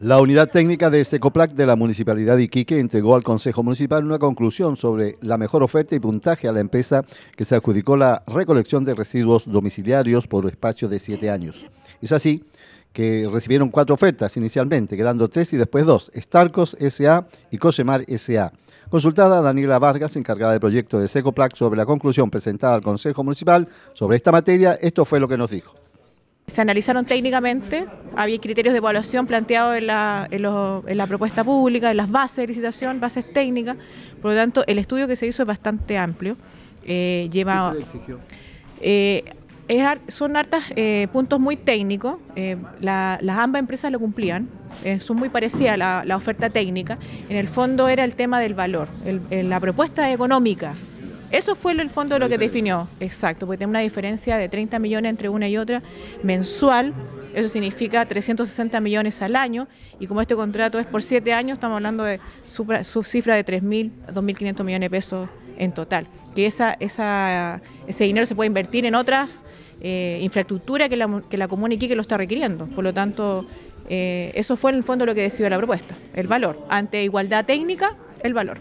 La unidad técnica de Secoplac de la Municipalidad de Iquique entregó al Consejo Municipal una conclusión sobre la mejor oferta y puntaje a la empresa que se adjudicó la recolección de residuos domiciliarios por espacio de siete años. Es así que recibieron cuatro ofertas inicialmente, quedando tres y después dos, Starcos SA y Cosemar SA. Consultada Daniela Vargas, encargada del proyecto de Secoplac, sobre la conclusión presentada al Consejo Municipal sobre esta materia, esto fue lo que nos dijo. Se analizaron técnicamente, había criterios de evaluación planteados en la, propuesta pública, en las bases de licitación, bases técnicas, por lo tanto el estudio que se hizo es bastante amplio. Eh, eh, son hartas eh, puntos muy técnicos, las ambas empresas lo cumplían, son muy parecidas la, oferta técnica, en el fondo era el tema del valor, la propuesta económica eso fue el fondo lo que definió, exacto, porque tiene una diferencia de 30 millones entre una y otra mensual, eso significa 360 millones al año, y como este contrato es por siete años, estamos hablando de subcifra cifra de 3.000, 2.500 millones de pesos en total, que esa, ese dinero se puede invertir en otras eh, infraestructuras que la, que la comuna que lo está requiriendo, por lo tanto, eh, eso fue en el fondo lo que decidió la propuesta, el valor, ante igualdad técnica, el valor.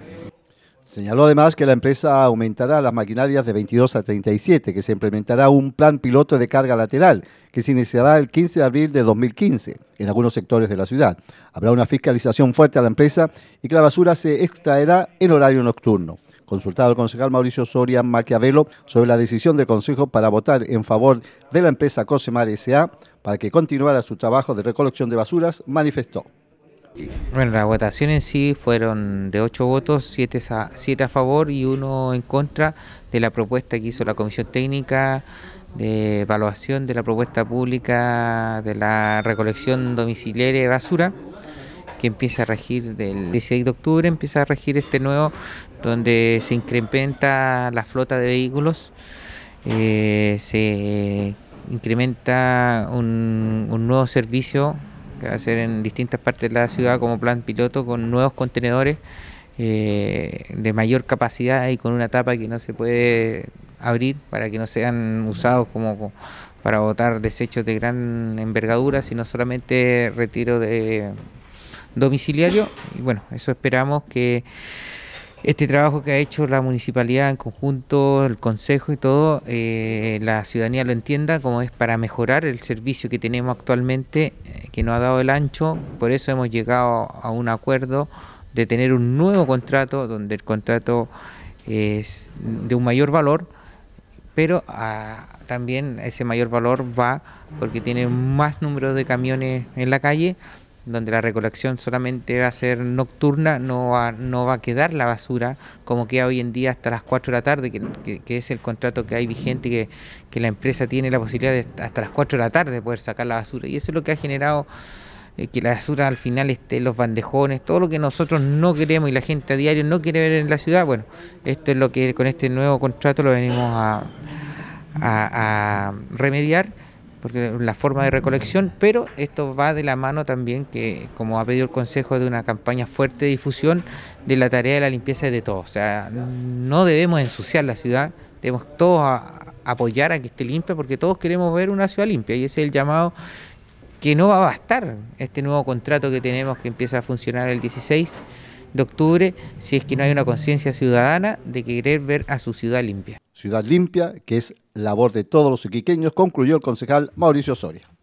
Señaló además que la empresa aumentará las maquinarias de 22 a 37, que se implementará un plan piloto de carga lateral, que se iniciará el 15 de abril de 2015 en algunos sectores de la ciudad. Habrá una fiscalización fuerte a la empresa y que la basura se extraerá en horario nocturno. Consultado el concejal Mauricio Soria Maquiavelo sobre la decisión del Consejo para votar en favor de la empresa Cosemar S.A. para que continuara su trabajo de recolección de basuras, manifestó. Bueno, la votación en sí fueron de ocho votos, siete a, siete a favor y uno en contra de la propuesta que hizo la Comisión Técnica de Evaluación de la Propuesta Pública de la Recolección Domiciliaria de Basura, que empieza a regir del 16 de octubre, empieza a regir este nuevo, donde se incrementa la flota de vehículos, eh, se incrementa un, un nuevo servicio que va a ser en distintas partes de la ciudad como plan piloto con nuevos contenedores eh, de mayor capacidad y con una tapa que no se puede abrir para que no sean usados como para botar desechos de gran envergadura, sino solamente retiro de domiciliario. Y bueno, eso esperamos que este trabajo que ha hecho la municipalidad en conjunto, el consejo y todo, eh, la ciudadanía lo entienda como es para mejorar el servicio que tenemos actualmente, eh, que no ha dado el ancho, por eso hemos llegado a un acuerdo de tener un nuevo contrato, donde el contrato es de un mayor valor, pero ah, también ese mayor valor va porque tiene más número de camiones en la calle, donde la recolección solamente va a ser nocturna, no va, no va a quedar la basura como queda hoy en día hasta las 4 de la tarde, que, es el contrato que hay vigente, que, que, la empresa tiene la posibilidad de hasta las 4 de la tarde poder sacar la basura. Y eso es lo que ha generado eh, que la basura al final esté, los bandejones, todo lo que nosotros no queremos y la gente a diario no quiere ver en la ciudad. Bueno, esto es lo que con este nuevo contrato lo venimos a, a remediar porque la forma de recolección, pero esto va de la mano también que, como ha pedido el Consejo, de una campaña fuerte de difusión de la tarea de la limpieza de todos. O sea, no debemos ensuciar la ciudad, debemos todos apoyar a que esté limpia, porque todos queremos ver una ciudad limpia, y ese es el llamado que no va a bastar este nuevo contrato que tenemos que empieza a funcionar el 16 de octubre si es que no hay una conciencia ciudadana de querer ver a su ciudad limpia. Ciudad limpia, que es labor de todos los iquiqueños, concluyó el concejal Mauricio Soria.